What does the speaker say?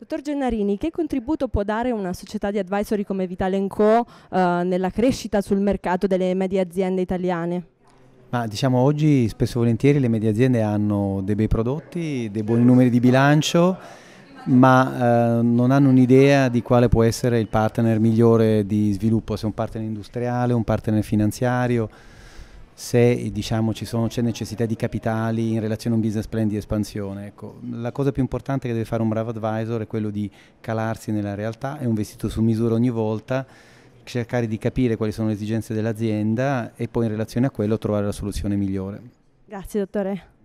Dottor Gennarini, che contributo può dare una società di advisory come Vitale Co eh, nella crescita sul mercato delle medie aziende italiane? Ma diciamo oggi spesso e volentieri le medie aziende hanno dei bei prodotti, dei buoni numeri di bilancio, ma eh, non hanno un'idea di quale può essere il partner migliore di sviluppo, se un partner industriale, un partner finanziario, se diciamo, sono, c'è necessità di capitali in relazione a un business plan di espansione. Ecco, la cosa più importante che deve fare un bravo advisor è quello di calarsi nella realtà, è un vestito su misura ogni volta, cercare di capire quali sono le esigenze dell'azienda e poi in relazione a quello trovare la soluzione migliore. Grazie dottore.